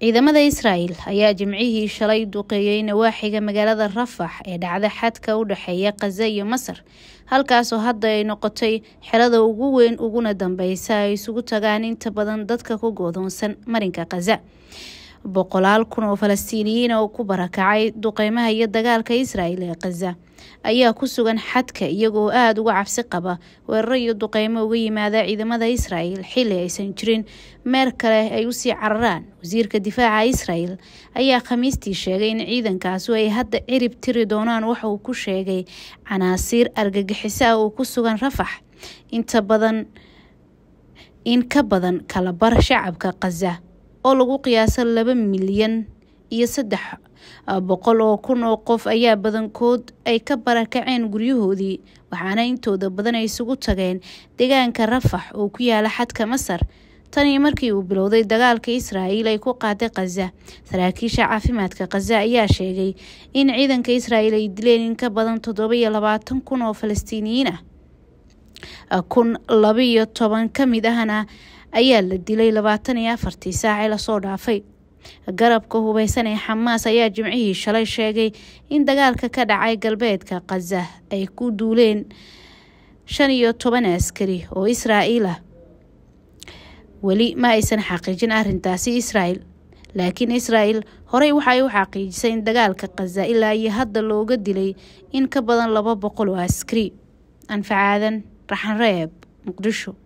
ciidamada israel ayaa jimcihii shalay duqeeyey nawaaxiga magaalada rafax ee dhacda xadka u dhexeeya khaza iyo masar halkaasoo hadda ay noqotay xerada ugu weyn uguna dambeysa ay isugu tagaan inta badan dadka ku goodoonsan marinka khaza boqolaal kun oo falastiiniyiin oo ku barakacay duqeymaha iyo dagaalka israa'il ee khaza ayaa ku sugan xadka iyagoo aada uga cabsi qaba weeraro iyo duqeymo uga yimaada ciidamada israa'il xilli aysan jirin meer kale ay usii cararaan wasiirka difaaca israa'il ayaa khamiistii sheegay in ciidankaasu ay hadda cirib tiri doonaan waxa uu ku sheegay canaasiir argagixisa ah oo ku sugan rafax inta badan in ka badan kalabar shacabka khaza oo lagu qiyaaso laba milyan iyo saddex ah, boqol oo kun oo qof ayaa badankood ay ka barakaceen guryahoodii waxaana intooda badan ay isugu tageen degaanka rafax oo ku yaala xadka masar tanii markii uu bilowday dagaalka israa'iil ay ku qaaday khaza saraakiisha caafimaadka khaza ayaa sheegay in ciidanka israa'iil ay dileen in ka badan toddoba iyo labaatan kun oo falastiiniyiin ah, ah kun laba toban ka mid ahna ayaa la dilay labaatan iyo afartii saac ee lasoo dhaafay garabka hubaysan ee xamaas ayaa jimcihii shalay sheegay in dagaalka ka dhacay galbeedka khaza ay ku duuleen shan iyo toban askari oo israa'iil ah weli ma aysan xaqiijin arintaasi israael laakiin israel horey waxay u xaqiijisay in dagaalka khaza ilaa iyo hadda looga dilay in ka badan laba boqol oo askari anfacaadan raxanreeb muqdisho